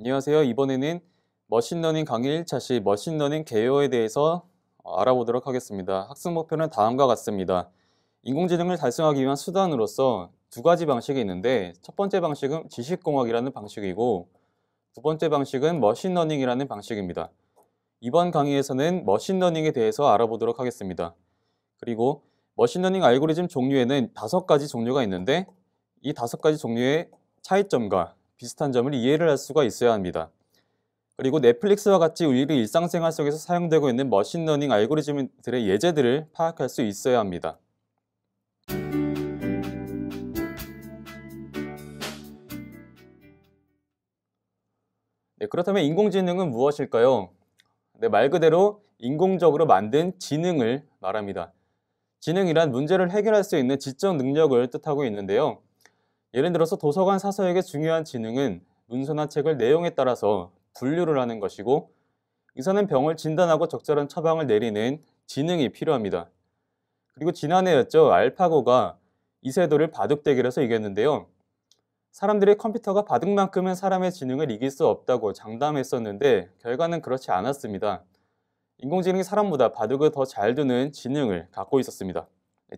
안녕하세요. 이번에는 머신러닝 강의 1차시 머신러닝 개요에 대해서 어, 알아보도록 하겠습니다. 학습 목표는 다음과 같습니다. 인공지능을 달성하기 위한 수단으로서 두 가지 방식이 있는데 첫 번째 방식은 지식공학이라는 방식이고 두 번째 방식은 머신러닝이라는 방식입니다. 이번 강의에서는 머신러닝에 대해서 알아보도록 하겠습니다. 그리고 머신러닝 알고리즘 종류에는 다섯 가지 종류가 있는데 이 다섯 가지 종류의 차이점과 비슷한 점을 이해를 할 수가 있어야 합니다. 그리고 넷플릭스와 같이 우리 일상생활 속에서 사용되고 있는 머신러닝 알고리즘들의 예제들을 파악할 수 있어야 합니다. 네, 그렇다면 인공지능은 무엇일까요? 네, 말 그대로 인공적으로 만든 지능을 말합니다. 지능이란 문제를 해결할 수 있는 지적 능력을 뜻하고 있는데요. 예를 들어서 도서관 사서에게 중요한 지능은 문서나 책을 내용에 따라서 분류를 하는 것이고 의사는 병을 진단하고 적절한 처방을 내리는 지능이 필요합니다. 그리고 지난해였죠. 알파고가 이세돌을 바둑대결에서 이겼는데요. 사람들이 컴퓨터가 바둑만큼은 사람의 지능을 이길 수 없다고 장담했었는데 결과는 그렇지 않았습니다. 인공지능이 사람보다 바둑을 더 잘 두는 지능을 갖고 있었습니다.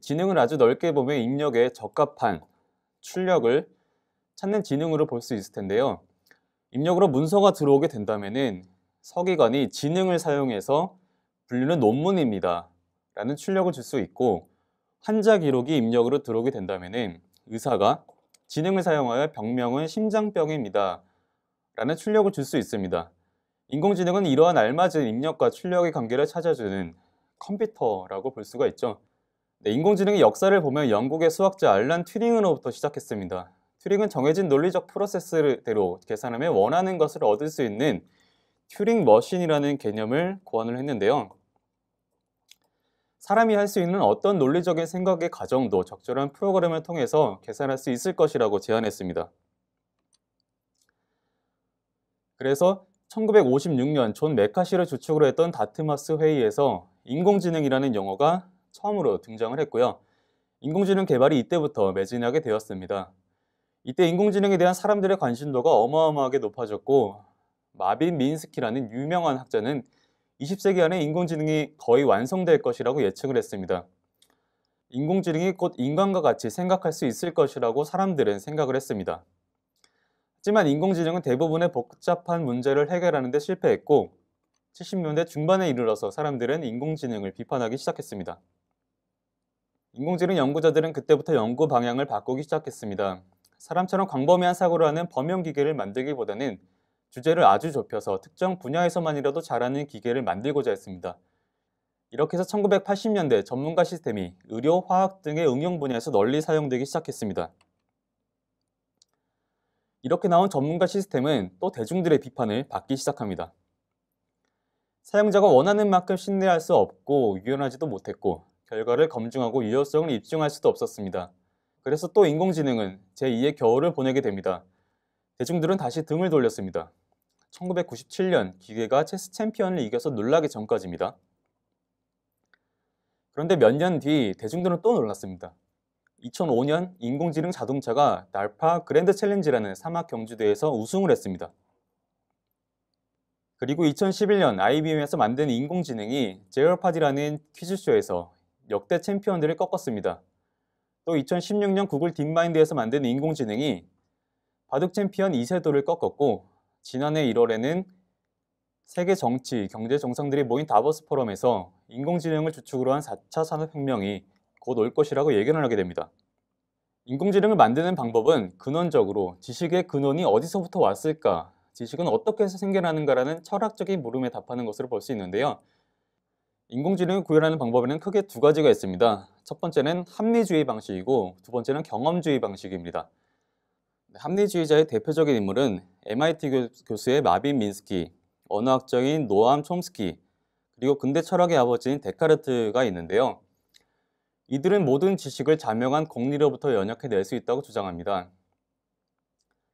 지능을 아주 넓게 보면 입력에 적합한 출력을 찾는 지능으로 볼 수 있을 텐데요. 입력으로 문서가 들어오게 된다면은 서기관이 지능을 사용해서 분류는 논문입니다. 라는 출력을 줄 수 있고 환자 기록이 입력으로 들어오게 된다면은 의사가 지능을 사용하여 병명은 심장병입니다. 라는 출력을 줄 수 있습니다. 인공지능은 이러한 알맞은 입력과 출력의 관계를 찾아주는 컴퓨터라고 볼 수가 있죠. 네, 인공지능의 역사를 보면 영국의 수학자 알란 튜링으로부터 시작했습니다. 튜링은 정해진 논리적 프로세스대로 계산하면 원하는 것을 얻을 수 있는 튜링 머신이라는 개념을 고안을 했는데요. 사람이 할 수 있는 어떤 논리적인 생각의 과정도 적절한 프로그램을 통해서 계산할 수 있을 것이라고 제안했습니다. 그래서 1956년 존 메카시를 주축으로 했던 다트마스 회의에서 인공지능이라는 영어가 처음으로 등장을 했고요. 인공지능 개발이 이때부터 매진하게 되었습니다. 이때 인공지능에 대한 사람들의 관심도가 어마어마하게 높아졌고 마빈 민스키라는 유명한 학자는 20세기 안에 인공지능이 거의 완성될 것이라고 예측을 했습니다. 인공지능이 곧 인간과 같이 생각할 수 있을 것이라고 사람들은 생각을 했습니다. 하지만 인공지능은 대부분의 복잡한 문제를 해결하는 데 실패했고 70년대 중반에 이르러서 사람들은 인공지능을 비판하기 시작했습니다. 인공지능 연구자들은 그때부터 연구 방향을 바꾸기 시작했습니다. 사람처럼 광범위한 사고를 하는 범용 기계를 만들기보다는 주제를 아주 좁혀서 특정 분야에서만이라도 잘하는 기계를 만들고자 했습니다. 이렇게 해서 1980년대 전문가 시스템이 의료, 화학 등의 응용 분야에서 널리 사용되기 시작했습니다. 이렇게 나온 전문가 시스템은 또 대중들의 비판을 받기 시작합니다. 사용자가 원하는 만큼 신뢰할 수 없고 유연하지도 못했고 결과를 검증하고 유효성을 입증할 수도 없었습니다. 그래서 또 인공지능은 제2의 겨울을 보내게 됩니다. 대중들은 다시 등을 돌렸습니다. 1997년 기계가 체스 챔피언을 이겨서 놀라기 전까지입니다. 그런데 몇 년 뒤 대중들은 또 놀랐습니다. 2005년 인공지능 자동차가 날파 그랜드 챌린지라는 사막 경주대회에서 우승을 했습니다. 그리고 2011년 IBM에서 만든 인공지능이 제어파디라는 퀴즈쇼에서 역대 챔피언들을 꺾었습니다. 또 2016년 구글 딥마인드에서 만든 인공지능이 바둑 챔피언 이세도를 꺾었고 지난해 1월에는 세계 정치, 경제 정상들이 모인 다버스 포럼에서 인공지능을 주축으로 한 4차 산업혁명이 곧 올 것이라고 예견을 하게 됩니다. 인공지능을 만드는 방법은 근원적으로 지식의 근원이 어디서부터 왔을까, 지식은 어떻게 해서 생겨나는가라는 철학적인 물음에 답하는 것으로 볼 수 있는데요. 인공지능을 구현하는 방법에는 크게 두 가지가 있습니다. 첫 번째는 합리주의 방식이고 두 번째는 경험주의 방식입니다. 네, 합리주의자의 대표적인 인물은 MIT 교수의 마빈 민스키, 언어학적인 노암 촘스키, 그리고 근대 철학의 아버지인 데카르트가 있는데요. 이들은 모든 지식을 자명한 공리로부터 연약해낼수 있다고 주장합니다.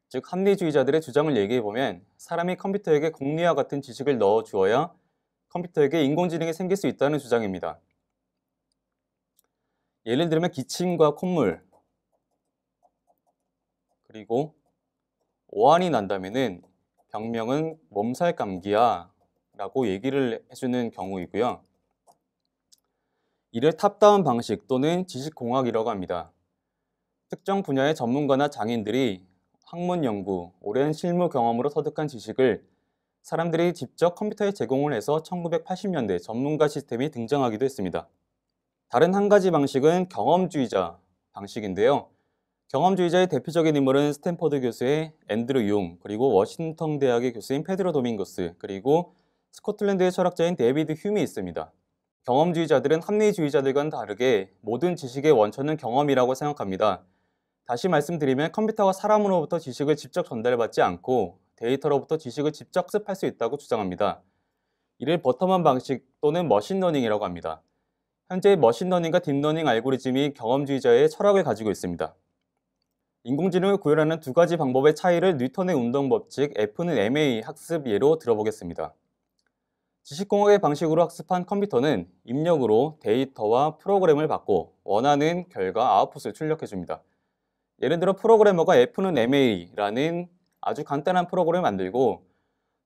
즉 합리주의자들의 주장을 얘기해보면 사람이 컴퓨터에게 공리와 같은 지식을 넣어주어야 컴퓨터에게 인공지능이 생길 수 있다는 주장입니다. 예를 들면 기침과 콧물 그리고 오한이 난다면 병명은 몸살 감기야 라고 얘기를 해주는 경우이고요. 이를 탑다운 방식 또는 지식공학이라고 합니다. 특정 분야의 전문가나 장인들이 학문 연구, 오랜 실무 경험으로 터득한 지식을 사람들이 직접 컴퓨터에 제공을 해서 1980년대 전문가 시스템이 등장하기도 했습니다. 다른 한 가지 방식은 경험주의자 방식인데요. 경험주의자의 대표적인 인물은 스탠퍼드 교수의 앤드루 융, 그리고 워싱턴 대학의 교수인 페드로 도밍거스, 그리고 스코틀랜드의 철학자인 데이비드 휴미 있습니다. 경험주의자들은 합리주의자들과는 다르게 모든 지식의 원천은 경험이라고 생각합니다. 다시 말씀드리면 컴퓨터가 사람으로부터 지식을 직접 전달받지 않고 데이터로부터 지식을 직접 습할수 있다고 주장합니다. 이를 버터만 방식 또는 머신러닝이라고 합니다. 현재 머신러닝과 딥러닝 알고리즘이 경험주의자의 철학을 가지고 있습니다. 인공지능을 구현하는 두 가지 방법의 차이를 뉴턴의 운동 법칙 F는 MA 학습 예로 들어보겠습니다. 지식공학의 방식으로 학습한 컴퓨터는 입력으로 데이터와 프로그램을 받고 원하는 결과 아웃풋을 출력해줍니다. 예를 들어 프로그래머가 F는 MA라는 아주 간단한 프로그램을 만들고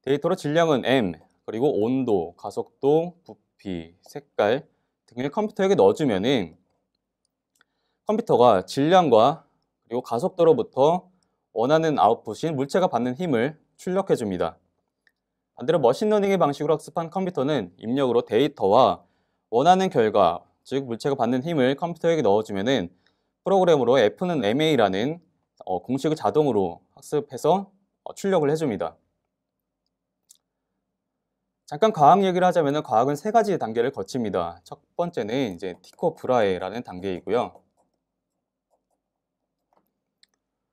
데이터로 질량은 m, 그리고 온도, 가속도, 부피, 색깔 등을 컴퓨터에게 넣어주면은 컴퓨터가 질량과 그리고 가속도로부터 원하는 아웃풋인 물체가 받는 힘을 출력해 줍니다. 반대로 머신러닝의 방식으로 학습한 컴퓨터는 입력으로 데이터와 원하는 결과, 즉 물체가 받는 힘을 컴퓨터에게 넣어주면은 프로그램으로 F는 MA라는 어, 공식을 자동으로 학습해서 어, 출력을 해줍니다. 잠깐 과학 얘기를 하자면 과학은 세 가지 단계를 거칩니다. 첫 번째는 이제 티코브라에라는 단계이고요.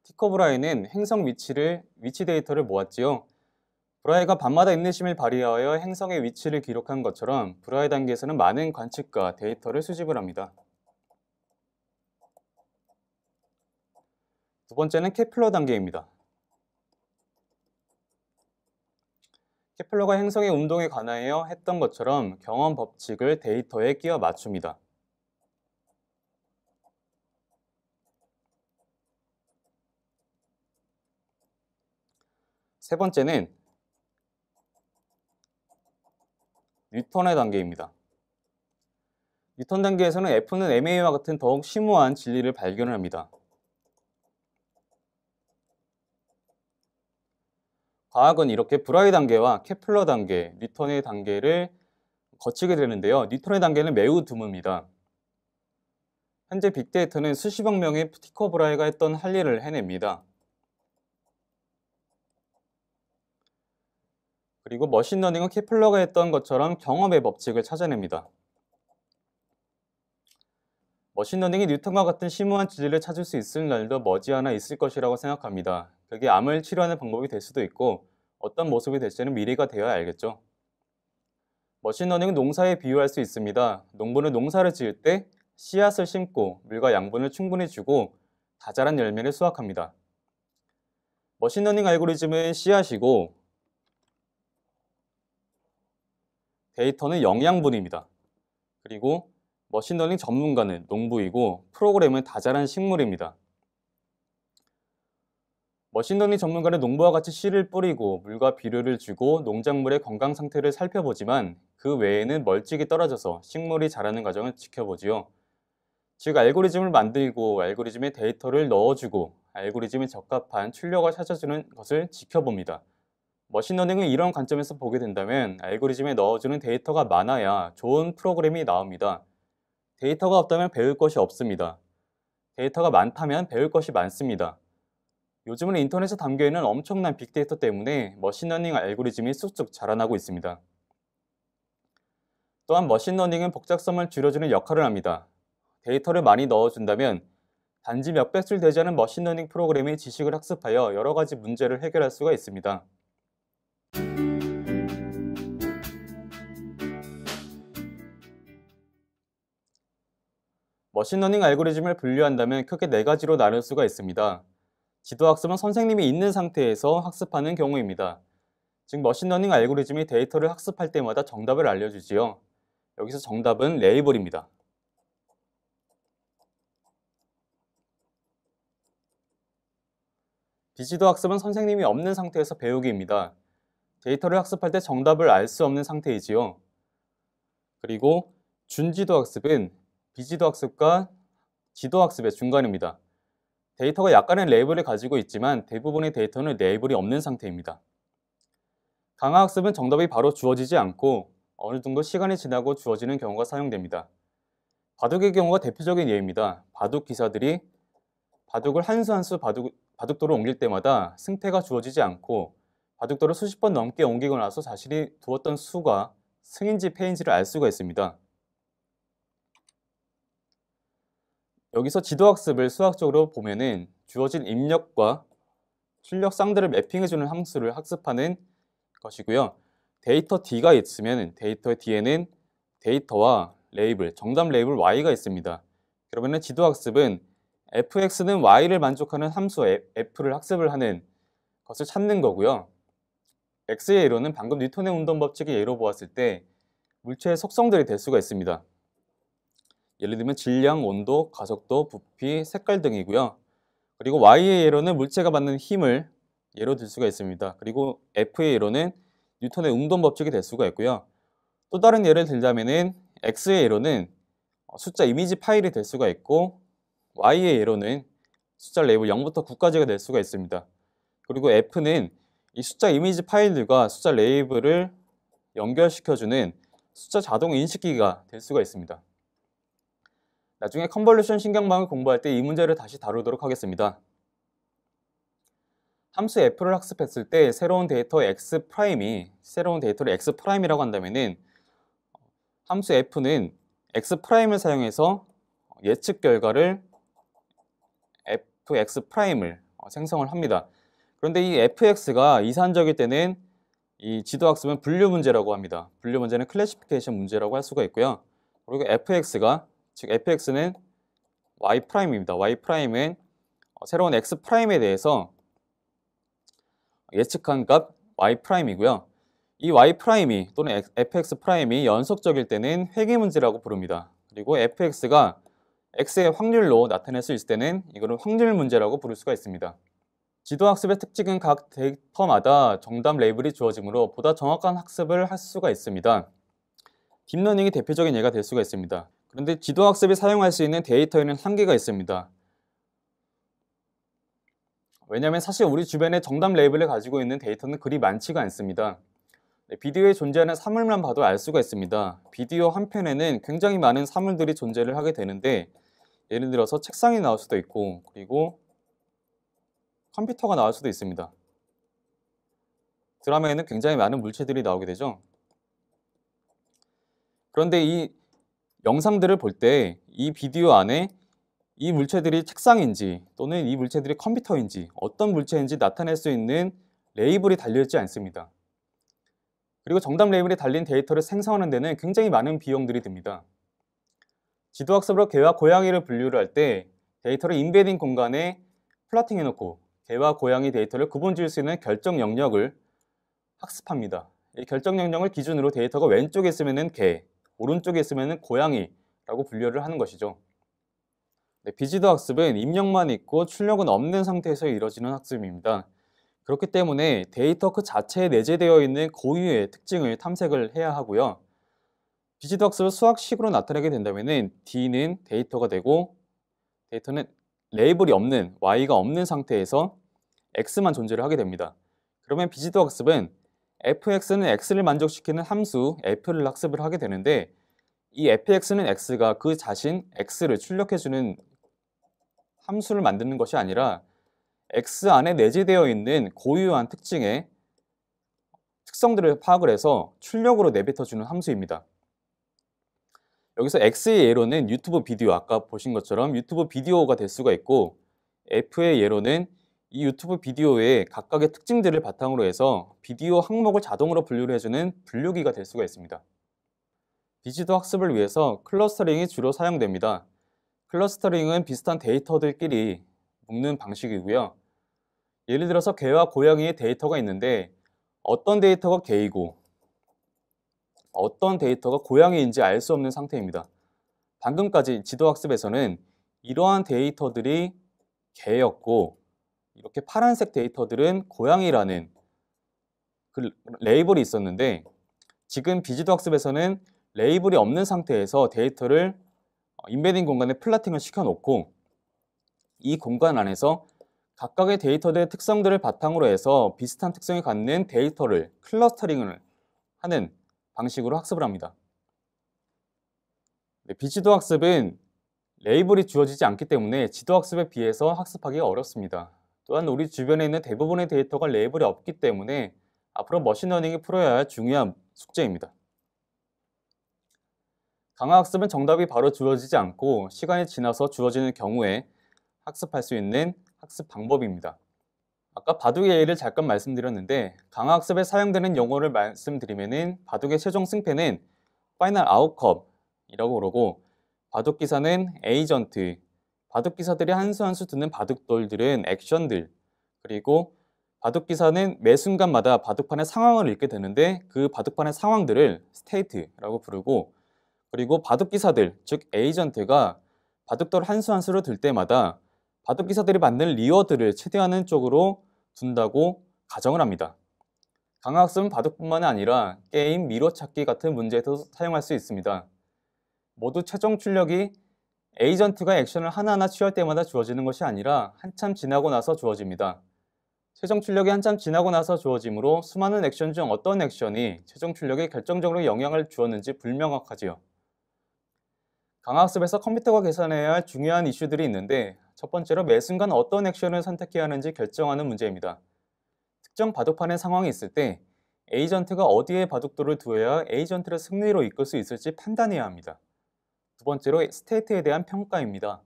티코브라에는 행성 위치를 위치 데이터를 모았지요. 브라이가 밤마다 인내심을 발휘하여 행성의 위치를 기록한 것처럼 브라이 단계에서는 많은 관측과 데이터를 수집을 합니다. 두 번째는 케플러 단계입니다. 케플러가 행성의 운동에 관하여 했던 것처럼 경험 법칙을 데이터에 끼워 맞춥니다. 세 번째는 뉴턴의 단계입니다. 뉴턴 단계에서는 F는 MA와 같은 더욱 심오한 진리를 발견합니다. 과학은 이렇게 브라이 단계와 케플러 단계, 뉴턴의 단계를 거치게 되는데요. 뉴턴의 단계는 매우 드뭅니다. 현재 빅데이터는 수십억 명의 티커 브라이가 했던 할 일을 해냅니다. 그리고 머신러닝은 케플러가 했던 것처럼 경험의 법칙을 찾아냅니다. 머신러닝이 뉴턴과 같은 심오한 진리를 찾을 수 있을 날도 머지않아 있을 것이라고 생각합니다. 그게 암을 치료하는 방법이 될 수도 있고 어떤 모습이 될지는 미래가 되어야 알겠죠. 머신러닝은 농사에 비유할 수 있습니다. 농부는 농사를 지을 때 씨앗을 심고 물과 양분을 충분히 주고 다 자란 열매를 수확합니다. 머신러닝 알고리즘은 씨앗이고 데이터는 영양분입니다. 그리고 머신러닝 전문가는 농부이고 프로그램은 다 자란 식물입니다. 머신러닝 전문가는 농부와 같이 씨를 뿌리고 물과 비료를 주고 농작물의 건강 상태를 살펴보지만 그 외에는 멀찍이 떨어져서 식물이 자라는 과정을 지켜보지요. 즉 알고리즘을 만들고 알고리즘에 데이터를 넣어주고 알고리즘에 적합한 출력을 찾아주는 것을 지켜봅니다. 머신러닝은 이런 관점에서 보게 된다면 알고리즘에 넣어주는 데이터가 많아야 좋은 프로그램이 나옵니다. 데이터가 없다면 배울 것이 없습니다. 데이터가 많다면 배울 것이 많습니다. 요즘은 인터넷에 담겨있는 엄청난 빅데이터 때문에 머신러닝 알고리즘이 쑥쑥 자라나고 있습니다. 또한 머신러닝은 복잡성을 줄여주는 역할을 합니다. 데이터를 많이 넣어준다면 단지 몇배줄 되지 않은 머신러닝 프로그램의 지식을 학습하여 여러 가지 문제를 해결할 수가 있습니다. 머신러닝 알고리즘을 분류한다면 크게 네 가지로 나눌 수가 있습니다. 지도학습은 선생님이 있는 상태에서 학습하는 경우입니다. 즉 머신러닝 알고리즘이 데이터를 학습할 때마다 정답을 알려주지요. 여기서 정답은 레이블입니다. 비지도 학습은 선생님이 없는 상태에서 배우기입니다. 데이터를 학습할 때 정답을 알 수 없는 상태이지요. 그리고 준지도 학습은 비지도 학습과 지도 학습의 중간입니다. 데이터가 약간의 레이블을 가지고 있지만 대부분의 데이터는 레이블이 없는 상태입니다. 강화학습은 정답이 바로 주어지지 않고 어느 정도 시간이 지나고 주어지는 경우가 사용됩니다. 바둑의 경우가 대표적인 예입니다. 바둑 기사들이 바둑을 한 수 한 수 바둑, 바둑도로 옮길 때마다 승패가 주어지지 않고 바둑도를 수십 번 넘게 옮기고 나서 자신이 두었던 수가 승인지 패인지를 알 수가 있습니다. 여기서 지도학습을 수학적으로 보면은 주어진 입력과 출력 쌍들을 매핑해주는 함수를 학습하는 것이고요. 데이터 D가 있으면 데이터 D에는 데이터와 레이블, 정답 레이블 Y가 있습니다. 그러면 지도학습은 fx는 y를 만족하는 함수 f를 학습을 하는 것을 찾는 거고요. x의 예로는 방금 뉴턴의 운동 법칙의 예로 보았을 때 물체의 속성들이 될 수가 있습니다. 예를 들면 질량, 온도, 가속도, 부피, 색깔 등이고요. 그리고 Y의 예로는 물체가 받는 힘을 예로 들 수가 있습니다. 그리고 F의 예로는 뉴턴의 운동 법칙이 될 수가 있고요. 또 다른 예를 들자면 X의 예로는 어, 숫자 이미지 파일이 될 수가 있고 Y의 예로는 숫자 레이블 0부터 9까지가 될 수가 있습니다. 그리고 F는 이 숫자 이미지 파일들과 숫자 레이블을 연결시켜주는 숫자 자동 인식기가 될 수가 있습니다. 나중에 컨볼루션 신경망을 공부할 때 이 문제를 다시 다루도록 하겠습니다. 함수 f를 학습했을 때 새로운 데이터 x 프라임이 새로운 데이터를 x 프라임이라고 한다면은 함수 f는 x 프라임을 사용해서 예측 결과를 fx 프라임을 어, 생성을 합니다. 그런데 이 fx가 이산적일 때는 이 지도학습은 분류 문제라고 합니다. 분류 문제는 클래시피케이션 문제라고 할 수가 있고요. 그리고 fx가 즉 fx는 y'입니다. y'은 어, 새로운 x'에 대해서 예측한 값 y'이고요. 이 y'이 또는 fx'이 연속적일 때는 회계 문제라고 부릅니다. 그리고 fx가 x의 확률로 나타낼 수 있을 때는 이거를 확률 문제라고 부를 수가 있습니다. 지도학습의 특징은 각 데이터마다 정답 레이블이 주어지므로 보다 정확한 학습을 할 수가 있습니다. 딥러닝이 대표적인 예가 될 수가 있습니다. 그런데 지도학습이 사용할 수 있는 데이터에는 한계가 있습니다. 왜냐하면 사실 우리 주변에 정답 레이블을 가지고 있는 데이터는 그리 많지가 않습니다. 네, 비디오에 존재하는 사물만 봐도 알 수가 있습니다. 비디오 한편에는 굉장히 많은 사물들이 존재를 하게 되는데 예를 들어서 책상이 나올 수도 있고 그리고 컴퓨터가 나올 수도 있습니다. 드라마에는 굉장히 많은 물체들이 나오게 되죠. 그런데 이 영상들을 볼 때 이 비디오 안에 이 물체들이 책상인지 또는 이 물체들이 컴퓨터인지 어떤 물체인지 나타낼 수 있는 레이블이 달려있지 않습니다. 그리고 정답 레이블이 달린 데이터를 생성하는 데는 굉장히 많은 비용들이 듭니다. 지도학습으로 개와 고양이를 분류를 할 때 데이터를 인베딩 공간에 플라팅 해놓고 개와 고양이 데이터를 구분 지을 수 있는 결정 영역을 학습합니다. 이 결정 영역을 기준으로 데이터가 왼쪽에 있으면 개, 오른쪽에 있으면 고양이라고 분류를 하는 것이죠. 네, 비지도 학습은 입력만 있고 출력은 없는 상태에서 이루어지는 학습입니다. 그렇기 때문에 데이터 그 자체에 내재되어 있는 고유의 특징을 탐색을 해야 하고요. 비지도 학습을 수학식으로 나타내게 된다면 D는 데이터가 되고 데이터는 레이블이 없는 Y가 없는 상태에서 X만 존재를 하게 됩니다. 그러면 비지도 학습은 fx는 x를 만족시키는 함수 f를 학습을 하게 되는데 이 fx는 x가 그 자신 x를 출력해주는 함수를 만드는 것이 아니라 x 안에 내재되어 있는 고유한 특징의 특성들을 파악을 해서 출력으로 내뱉어주는 함수입니다. 여기서 x의 예로는 유튜브 비디오 아까 보신 것처럼 유튜브 비디오가 될 수가 있고 f의 예로는 이 유튜브 비디오의 각각의 특징들을 바탕으로 해서 비디오 항목을 자동으로 분류를 해주는 분류기가 될 수가 있습니다. 비지도 학습을 위해서 클러스터링이 주로 사용됩니다. 클러스터링은 비슷한 데이터들끼리 묶는 방식이고요. 예를 들어서 개와 고양이의 데이터가 있는데 어떤 데이터가 개이고 어떤 데이터가 고양이인지 알 수 없는 상태입니다. 방금까지 지도학습에서는 이러한 데이터들이 개였고 이렇게 파란색 데이터들은 고양이라는 그 레이블이 있었는데 지금 비지도 학습에서는 레이블이 없는 상태에서 데이터를 인베딩 어, 공간에 플라팅을 시켜놓고 이 공간 안에서 각각의 데이터들의 특성들을 바탕으로 해서 비슷한 특성이 갖는 데이터를 클러스터링을 하는 방식으로 학습을 합니다. 비지도 네, 학습은 레이블이 주어지지 않기 때문에 지도 학습에 비해서 학습하기가 어렵습니다. 또한 우리 주변에 있는 대부분의 데이터가 레이블이 없기 때문에 앞으로 머신러닝이 풀어야 할 중요한 숙제입니다. 강화학습은 정답이 바로 주어지지 않고 시간이 지나서 주어지는 경우에 학습할 수 있는 학습 방법입니다. 아까 바둑의 예를 잠깐 말씀드렸는데 강화학습에 사용되는 용어를 말씀드리면은 바둑의 최종 승패는 파이널 아웃컵이라고 그러고 바둑 기사는 에이전트, 바둑 기사들이 한 수 한 수 듣는 바둑돌들은 액션들 그리고 바둑 기사는 매 순간마다 바둑판의 상황을 읽게 되는데 그 바둑판의 상황들을 스테이트라고 부르고 그리고 바둑 기사들 즉 에이전트가 바둑돌 한 수 한 수를 들 때마다 바둑 기사들이 만든 리워드를 최대한은 쪽으로 둔다고 가정을 합니다. 강학습은 바둑뿐만 아니라 게임, 미로찾기 같은 문제에서 사용할 수 있습니다. 모두 최종 출력이 에이전트가 액션을 하나하나 취할 때마다 주어지는 것이 아니라 한참 지나고 나서 주어집니다. 최종 출력이 한참 지나고 나서 주어지므로 수많은 액션 중 어떤 액션이 최종 출력에 결정적으로 영향을 주었는지 불명확하지요. 강화학습에서 컴퓨터가 계산해야 할 중요한 이슈들이 있는데 첫 번째로 매 순간 어떤 액션을 선택해야 하는지 결정하는 문제입니다. 특정 바둑판의 상황이 있을 때 에이전트가 어디에 바둑돌을 두어야 에이전트를 승리로 이끌 수 있을지 판단해야 합니다. 두 번째로 스테이트에 대한 평가입니다.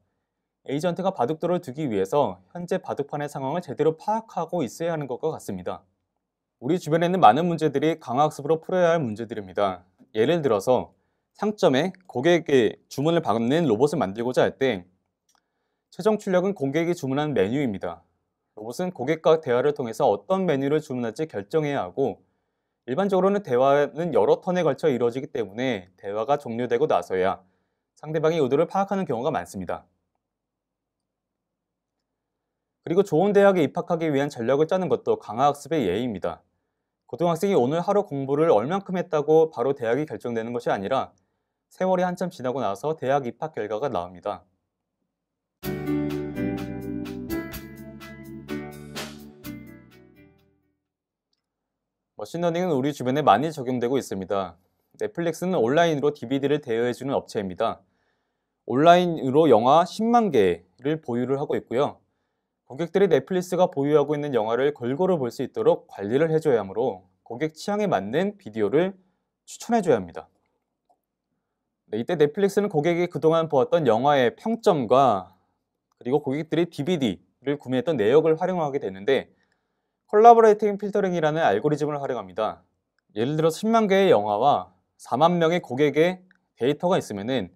에이전트가 바둑돌을 두기 위해서 현재 바둑판의 상황을 제대로 파악하고 있어야 하는 것과 같습니다. 우리 주변에는 많은 문제들이 강화학습으로 풀어야 할 문제들입니다. 예를 들어서 상점에 고객에게 주문을 받는 로봇을 만들고자 할 때 최종 출력은 고객이 주문한 메뉴입니다. 로봇은 고객과 대화를 통해서 어떤 메뉴를 주문할지 결정해야 하고 일반적으로는 대화는 여러 턴에 걸쳐 이루어지기 때문에 대화가 종료되고 나서야 상대방의 의도를 파악하는 경우가 많습니다. 그리고 좋은 대학에 입학하기 위한 전략을 짜는 것도 강화학습의 예입니다. 의 고등학생이 오늘 하루 공부를 얼만큼 했다고 바로 대학이 결정되는 것이 아니라 세월이 한참 지나고 나서 대학 입학 결과가 나옵니다. 머신러닝은 우리 주변에 많이 적용되고 있습니다. 넷플릭스는 온라인으로 DVD를 대여해주는 업체입니다. 온라인으로 영화 10만 개를 보유를 하고 있고요. 고객들이 넷플릭스가 보유하고 있는 영화를 골고루 볼 수 있도록 관리를 해줘야 하므로 고객 취향에 맞는 비디오를 추천해줘야 합니다. 네, 이때 넷플릭스는 고객이 그동안 보았던 영화의 평점과 그리고 고객들이 DVD를 구매했던 내역을 활용하게 되는데 콜라보레이팅 필터링이라는 알고리즘을 활용합니다. 예를 들어 10만 개의 영화와 4만 명의 고객의 데이터가 있으면은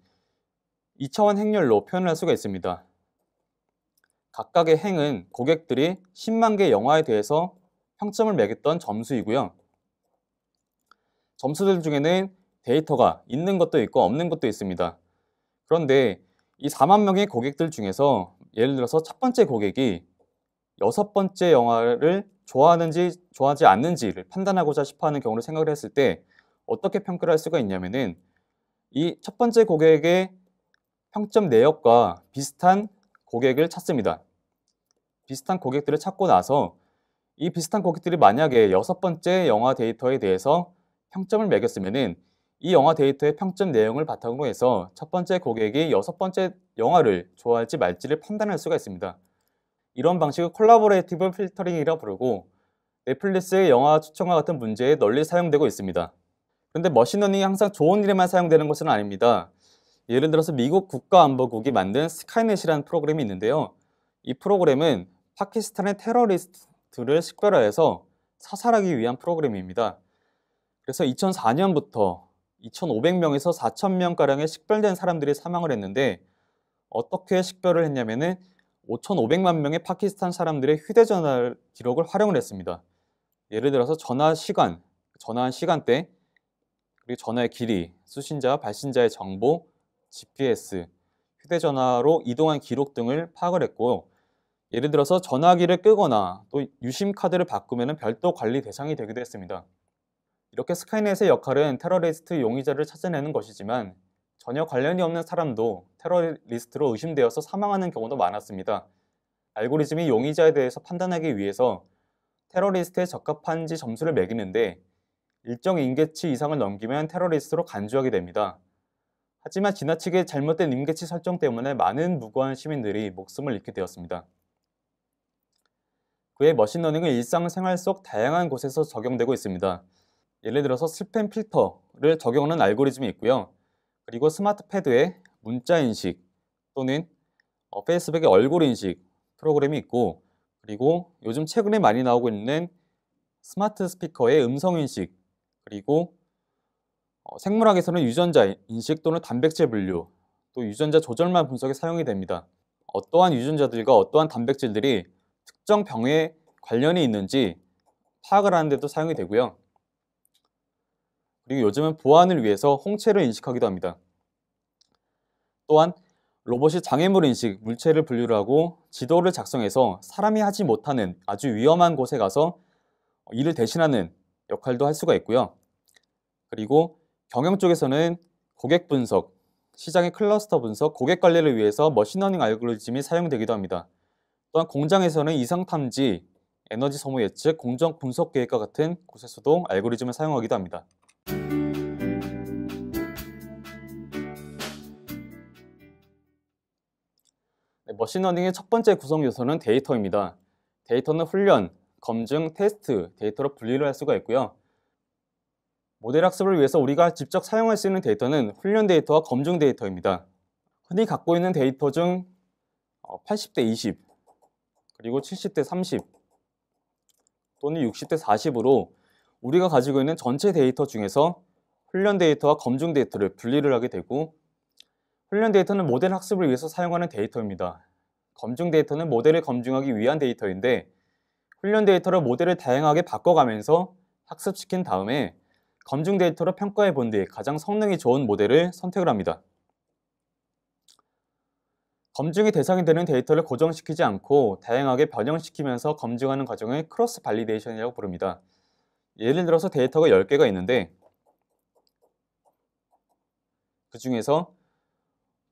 2차원 행렬로 표현할 수가 있습니다. 각각의 행은 고객들이 10만 개 영화에 대해서 평점을 매겼던 점수이고요. 점수들 중에는 데이터가 있는 것도 있고 없는 것도 있습니다. 그런데 이 4만 명의 고객들 중에서 예를 들어서 첫 번째 고객이 여섯 번째 영화를 좋아하는지 좋아하지 않는지를 판단하고자 싶어하는 경우를 생각을 했을 때 어떻게 평가를 할 수가 있냐면은 이 첫 번째 고객의 평점 내역과 비슷한 고객을 찾습니다. 비슷한 고객들을 찾고 나서 이 비슷한 고객들이 만약에 여섯 번째 영화 데이터에 대해서 평점을 매겼으면이 영화 데이터의 평점 내용을 바탕으로 해서 첫 번째 고객이 여섯 번째 영화를 좋아할지 말지를 판단할 수가 있습니다. 이런 방식을 콜라보레이티브 필터링이라 부르고 넷플릭스의 영화 추천과 같은 문제에 널리 사용되고 있습니다. 그런데 머신러닝이 항상 좋은 일에만 사용되는 것은 아닙니다. 예를 들어서 미국 국가안보국이 만든 스카이넷이라는 프로그램이 있는데요. 이 프로그램은 파키스탄의 테러리스트들을식별하여서 사살하기 위한 프로그램입니다. 그래서 2004년부터 2,500명에서 4,000명가량의 식별된 사람들이 사망을 했는데 어떻게 식별을 했냐면은 5,500만 명의 파키스탄 사람들의 휴대전화 기록을 활용을 했습니다. 예를 들어서 전화 시간, 전화한 시간대, 그리고 전화의 길이, 수신자와 발신자의 정보, GPS, 휴대전화로 이동한 기록 등을 파악을 했고 예를 들어서 전화기를 끄거나 또 유심 카드를 바꾸면 별도 관리 대상이 되기도 했습니다. 이렇게 스카이넷의 역할은 테러리스트 용의자를 찾아내는 것이지만 전혀 관련이 없는 사람도 테러리스트로 의심되어서 사망하는 경우도 많았습니다. 알고리즘이 용의자에 대해서 판단하기 위해서 테러리스트에 적합한지 점수를 매기는데 일정 임계치 이상을 넘기면 테러리스트로 간주하게 됩니다. 하지만 지나치게 잘못된 임계치 설정 때문에 많은 무고한 시민들이 목숨을 잃게 되었습니다. 그의 머신러닝은 일상생활 속 다양한 곳에서 적용되고 있습니다. 예를 들어서 스팸 필터를 적용하는 알고리즘이 있고요. 그리고 스마트 패드에 문자 인식 또는 어, 페이스북의 얼굴 인식 프로그램이 있고 그리고 요즘 최근에 많이 나오고 있는 스마트 스피커의 음성 인식 그리고 어, 생물학에서는 유전자 인식 또는 단백질 분류, 또 유전자 조절만 분석에 사용이 됩니다. 어떠한 유전자들과 어떠한 단백질들이 특정 병에 관련이 있는지 파악을 하는 데도 사용이 되고요. 그리고 요즘은 보안을 위해서 홍채를 인식하기도 합니다. 또한 로봇이 장애물 인식, 물체를 분류를 하고 지도를 작성해서 사람이 하지 못하는 아주 위험한 곳에 가서 이를 어, 대신하는 역할도 할 수가 있고요. 그리고 경영 쪽에서는 고객 분석, 시장의 클러스터 분석, 고객 관리를 위해서 머신러닝 알고리즘이 사용되기도 합니다. 또한 공장에서는 이상 탐지, 에너지 소모 예측, 공정 분석 계획과 같은 곳에서도 알고리즘을 사용하기도 합니다. 네, 머신러닝의 첫 번째 구성 요소는 데이터입니다. 데이터는 훈련, 검증, 테스트, 데이터로 분리를 할 수가 있고요. 모델 학습을 위해서 우리가 직접 사용할 수 있는 데이터는 훈련 데이터와 검증 데이터입니다. 흔히 갖고 있는 데이터 중 80대 어, 20, 그리고 70대 30, 또는 60대 40으로 우리가 가지고 있는 전체 데이터 중에서 훈련 데이터와 검증 데이터를 분리를 하게 되고 훈련 데이터는 모델 학습을 위해서 사용하는 데이터입니다. 검증 데이터는 모델을 검증하기 위한 데이터인데 훈련 데이터를 모델을 다양하게 바꿔가면서 학습시킨 다음에 검증 데이터로 평가해 본 뒤 가장 성능이 좋은 모델을 선택을 합니다. 검증이 대상이 되는 데이터를 고정시키지 않고 다양하게 변형시키면서 검증하는 과정을 크로스 발리데이션이라고 부릅니다. 예를 들어서 데이터가 10개가 있는데 그 중에서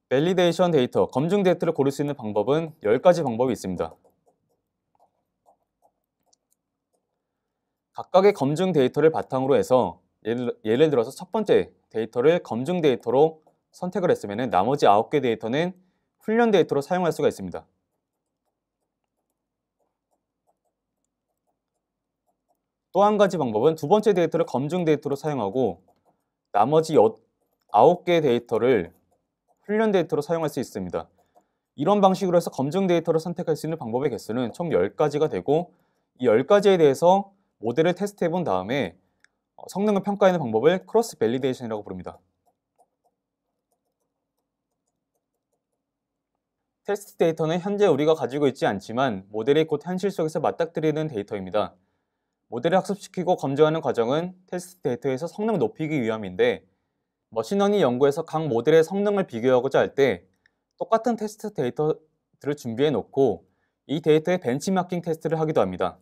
밸리데이션 데이터, 검증 데이터를 고를 수 있는 방법은 10가지 방법이 있습니다. 각각의 검증 데이터를 바탕으로 해서 예를, 예를 들어서 첫 번째 데이터를 검증 데이터로 선택을 했으면 나머지 9개 데이터는 훈련 데이터로 사용할 수가 있습니다. 또 한 가지 방법은 두 번째 데이터를 검증 데이터로 사용하고 나머지 9개 데이터를 훈련 데이터로 사용할 수 있습니다. 이런 방식으로 해서 검증 데이터를 선택할 수 있는 방법의 개수는 총 10가지가 되고 이 10가지에 대해서 모델을 테스트해 본 다음에 어, 성능을 평가하는 방법을 크로스 밸리데이션이라고 부릅니다. 테스트 데이터는 현재 우리가 가지고 있지 않지만 모델이 곧 현실 속에서 맞닥뜨리는 데이터입니다. 모델을 학습시키고 검증하는 과정은 테스트 데이터에서 성능 을 높이기 위함인데 머신러닝 연구에서 각 모델의 성능을 비교하고자 할 때 똑같은 테스트 데이터들을 준비해 놓고 이 데이터의 벤치마킹 테스트를 하기도 합니다.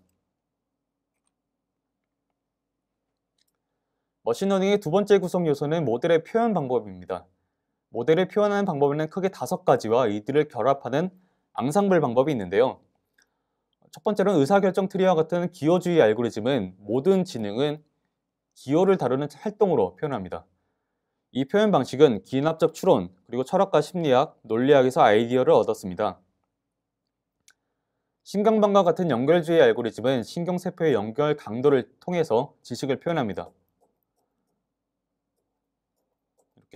머신러닝의 두 번째 구성 요소는 모델의 표현 방법입니다. 모델을 표현하는 방법에는 크게 다섯 가지와 이들을 결합하는 앙상블 방법이 있는데요. 첫 번째로는 의사결정 트리와 같은 기호주의 알고리즘은 모든 지능은 기호를 다루는 활동으로 표현합니다. 이 표현 방식은 기납적 추론, 그리고 철학과 심리학, 논리학에서 아이디어를 얻었습니다. 신강방과 같은 연결주의 알고리즘은 신경세포의 연결 강도를 통해서 지식을 표현합니다.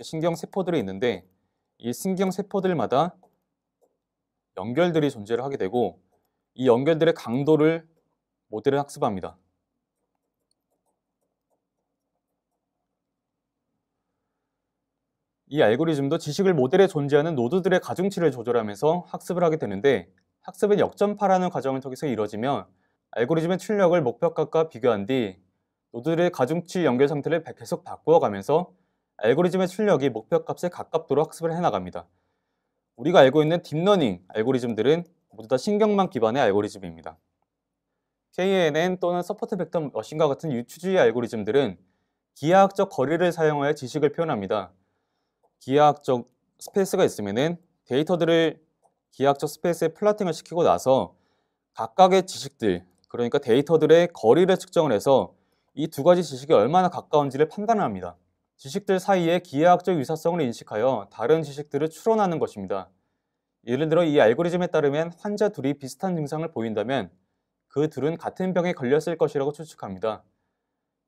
신경세포들이 있는데 이 신경세포들마다 연결들이 존재를 하게 되고 이 연결들의 강도를 모델을 학습합니다. 이 알고리즘도 지식을 모델에 존재하는 노드들의 가중치를 조절하면서 학습을 하게 되는데 학습은 역전파라는 과정을 통해서 이루어지며 알고리즘의 출력을 목표값과 비교한 뒤 노드들의 가중치 연결 상태를 계속 바꾸어 가면서 알고리즘의 출력이 목표값에 가깝도록 학습을 해나갑니다. 우리가 알고 있는 딥러닝 알고리즘들은 모두 다 신경망 기반의 알고리즘입니다. KNN 또는 서포트 벡터 머신과 같은 유추주의 알고리즘들은 기하학적 거리를 사용하여 지식을 표현합니다. 기하학적 스페이스가 있으면 데이터들을 기하학적 스페이스에 플라팅을 시키고 나서 각각의 지식들, 그러니까 데이터들의 거리를 측정을 해서 이 두 가지 지식이 얼마나 가까운지를 판단합니다. 지식들 사이에 기하학적 유사성을 인식하여 다른 지식들을 추론하는 것입니다. 예를 들어 이 알고리즘에 따르면 환자 둘이 비슷한 증상을 보인다면 그 둘은 같은 병에 걸렸을 것이라고 추측합니다.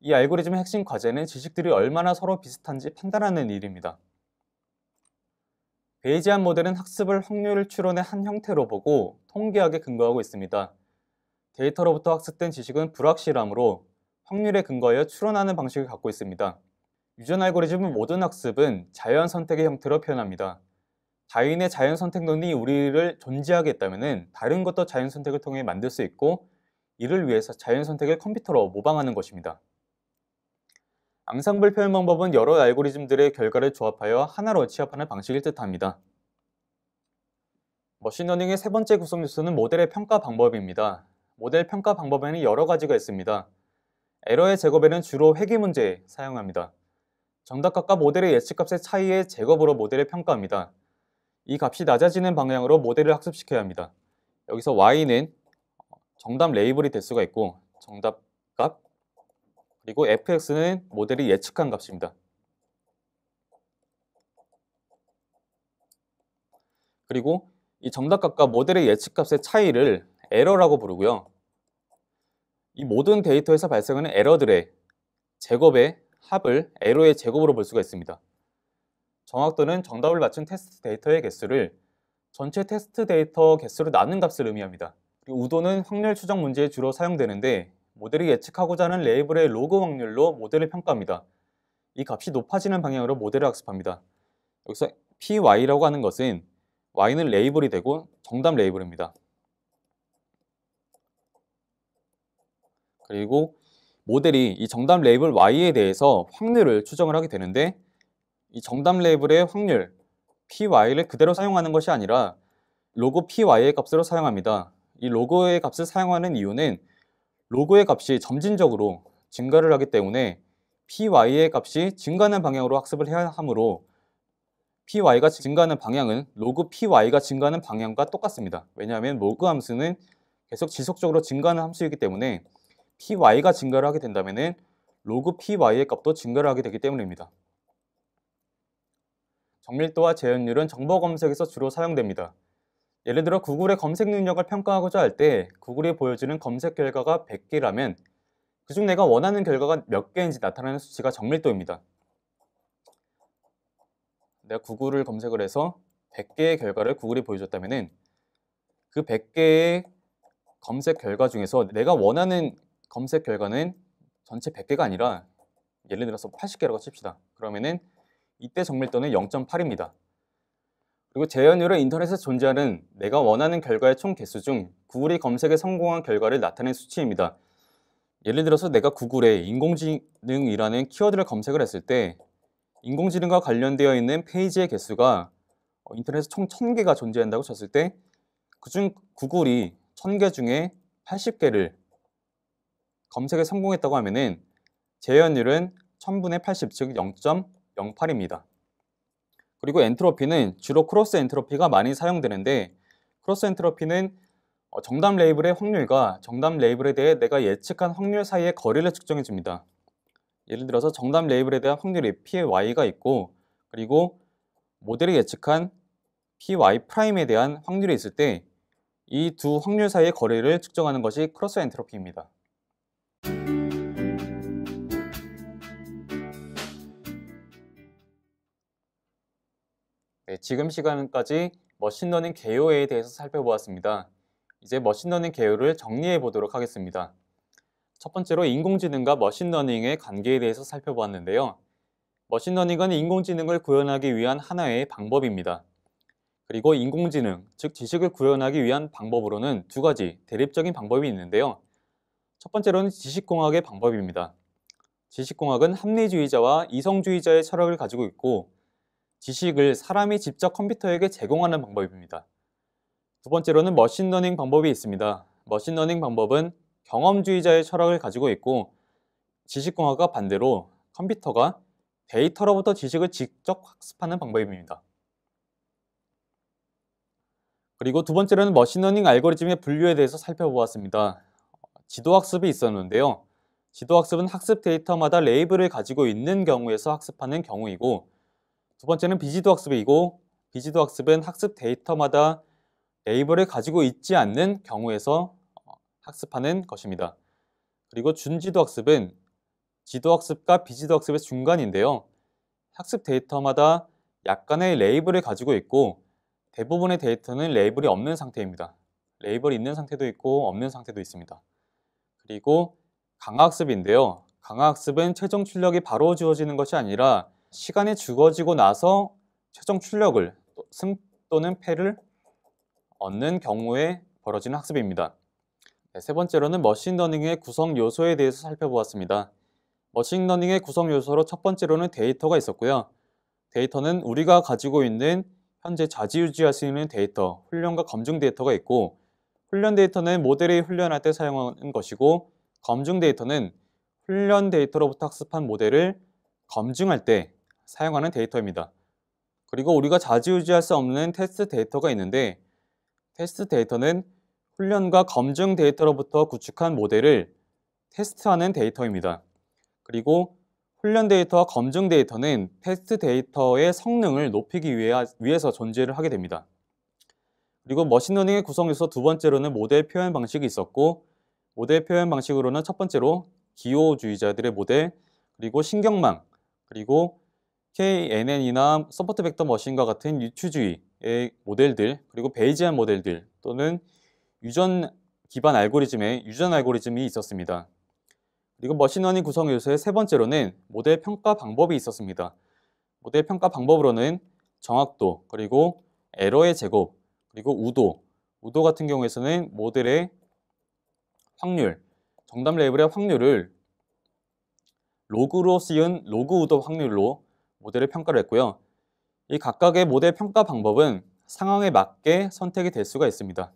이 알고리즘의 핵심 과제는 지식들이 얼마나 서로 비슷한지 판단하는 일입니다. 베이지안 모델은 학습을 확률 추론의 한 형태로 보고 통계학에 근거하고 있습니다. 데이터로부터 학습된 지식은 불확실함으로 확률에 근거하여 추론하는 방식을 갖고 있습니다. 유전 알고리즘은 모든 학습은 자연 선택의 형태로 표현합니다. 다윈의 자연 선택론이 우리를 존재하게 했다면 다른 것도 자연 선택을 통해 만들 수 있고 이를 위해서 자연 선택을 컴퓨터로 모방하는 것입니다. 앙상블 표현 방법은 여러 알고리즘들의 결과를 조합하여 하나로 취합하는 방식을 뜻합니다. 머신러닝의 세 번째 구성 요소는 모델의 평가 방법입니다. 모델 평가 방법에는 여러 가지가 있습니다. 에러의 제곱에는 주로 회귀문제 사용합니다. 정답값과 모델의 예측값의 차이의 제곱으로 모델을 평가합니다. 이 값이 낮아지는 방향으로 모델을 학습시켜야 합니다. 여기서 y는 정답 레이블이 될 수가 있고 정답값 그리고 fx는 모델이 예측한 값입니다. 그리고 이 정답값과 모델의 예측값의 차이를 에러라고 부르고요. 이 모든 데이터에서 발생하는 에러들의 제곱의 합을 에러의 제곱으로 볼 수가 있습니다. 정확도는 정답을 맞춘 테스트 데이터의 개수를 전체 테스트 데이터 개수로 나눈 값을 의미합니다. 우도는 확률 추정 문제에 주로 사용되는데 모델이 예측하고자 하는 레이블의 로그 확률로 모델을 평가합니다. 이 값이 높아지는 방향으로 모델을 학습합니다. 여기서 py라고 하는 것은 y는 레이블이 되고 정답 레이블입니다. 그리고 모델이 이 정답 레이블 y에 대해서 확률을 추정을 하게 되는데 이 정답 레이블의 확률 py를 그대로 사용하는 것이 아니라 로그 py의 값으로 사용합니다. 이 로그의 값을 사용하는 이유는 로그의 값이 점진적으로 증가를 하기 때문에 py의 값이 증가하는 방향으로 학습을 해야 하므로 py가 증가하는 방향은 로그 py가 증가하는 방향과 똑같습니다. 왜냐하면 로그 함수는 계속 지속적으로 증가하는 함수이기 때문에 py가 증가를 하게 된다면 로그 py의 값도 증가를 하게 되기 때문입니다. 정밀도와 재현율은 정보 검색에서 주로 사용됩니다. 예를 들어 구글의 검색 능력을 평가하고자 할 때 구글이 보여주는 검색 결과가 100개라면 그중 내가 원하는 결과가 몇 개인지 나타나는 수치가 정밀도입니다. 내가 구글을 검색을 해서 100개의 결과를 구글이 보여줬다면 그 100개의 검색 결과 중에서 내가 원하는 검색 결과는 전체 100개가 아니라 예를 들어서 80개라고 칩시다. 그러면은 이때 정밀도는 0.8입니다. 그리고 재현율은 인터넷에 존재하는 내가 원하는 결과의 총 개수 중 구글이 검색에 성공한 결과를 나타낸 수치입니다. 예를 들어서 내가 구글에 인공지능이라는 키워드를 검색을 했을 때 인공지능과 관련되어 있는 페이지의 개수가 어, 인터넷에 총 1000개가 존재한다고 쳤을 때 그중 구글이 1000개 중에 80개를 검색에 성공했다고 하면은 재현율은 1000분의 80, 즉 0.08입니다. 그리고 엔트로피는 주로 크로스 엔트로피가 많이 사용되는데 크로스 엔트로피는 어, 정답 레이블의 확률과 정답 레이블에 대해 내가 예측한 확률 사이의 거리를 측정해 줍니다. 예를 들어서 정답 레이블에 대한 확률이 PY가 있고 그리고 모델이 예측한 PY 프라임에 대한 확률이 있을 때 이 두 확률 사이의 거리를 측정하는 것이 크로스 엔트로피입니다. 네, 지금 시간까지 머신러닝 개요에 대해서 살펴보았습니다. 이제 머신러닝 개요를 정리해 보도록 하겠습니다. 첫 번째로 인공지능과 머신러닝의 관계에 대해서 살펴보았는데요. 머신러닝은 인공지능을 구현하기 위한 하나의 방법입니다. 그리고 인공지능, 즉 지식을 구현하기 위한 방법으로는 두 가지 대립적인 방법이 있는데요. 첫 번째로는 지식공학의 방법입니다. 지식공학은 합리주의자와 이성주의자의 철학을 가지고 있고 지식을 사람이 직접 컴퓨터에게 제공하는 방법입니다. 두 번째로는 머신러닝 방법이 있습니다. 머신러닝 방법은 경험주의자의 철학을 가지고 있고 지식공학과 반대로 컴퓨터가 데이터로부터 지식을 직접 학습하는 방법입니다. 그리고 두 번째로는 머신러닝 알고리즘의 분류에 대해서 살펴보았습니다. 지도학습이 있었는데요. 지도학습은 학습 데이터마다 레이블을 가지고 있는 경우에서 학습하는 경우이고 두 번째는 비지도 학습이고 비지도 학습은 학습 데이터마다 레이블을 가지고 있지 않는 경우에서 어, 학습하는 것입니다. 그리고 준지도 학습은 지도 학습과 비지도 학습의 중간인데요. 학습 데이터마다 약간의 레이블을 가지고 있고 대부분의 데이터는 레이블이 없는 상태입니다. 레이블이 있는 상태도 있고 없는 상태도 있습니다. 그리고 강화학습인데요. 강화학습은 최종 출력이 바로 주어지는 것이 아니라 시간이 주어지고 나서 최종 출력을 승 또는 패를 얻는 경우에 벌어지는 학습입니다. 네, 세 번째로는 머신러닝의 구성 요소에 대해서 살펴보았습니다. 머신러닝의 구성 요소로 첫 번째로는 데이터가 있었고요. 데이터는 우리가 가지고 있는 현재 좌지우지할 수 있는 데이터, 훈련과 검증 데이터가 있고 훈련 데이터는 모델이 훈련할 때 사용하는 것이고 검증 데이터는 훈련 데이터로부터 학습한 모델을 검증할 때 사용하는 데이터입니다. 그리고 우리가 자지우지할 수 없는 테스트 데이터가 있는데 테스트 데이터는 훈련과 검증 데이터로부터 구축한 모델을 테스트하는 데이터입니다. 그리고 훈련 데이터와 검증 데이터는 테스트 데이터의 성능을 높이기 위해서 존재를 하게 됩니다. 그리고 머신러닝의 구성 에서두 번째로는 모델 표현 방식이 있었고 모델 표현 방식으로는 첫 번째로 기호주의자들의 모델, 그리고 신경망, 그리고 KNN이나 서포트 벡터 머신과 같은 유추주의의 모델들 그리고 베이지안 모델들 또는 유전 기반 알고리즘의 유전 알고리즘이 있었습니다. 그리고 머신러닝 구성 요소의 세 번째로는 모델 평가 방법이 있었습니다. 모델 평가 방법으로는 정확도, 그리고 에러의 제곱, 그리고 우도, 우도 같은 경우에서는 모델의 확률, 정답 레이블의 확률을 로그로 쓰인 로그 우도 확률로 모델을 평가를 했고요. 이 각각의 모델 평가 방법은 상황에 맞게 선택이 될 수가 있습니다.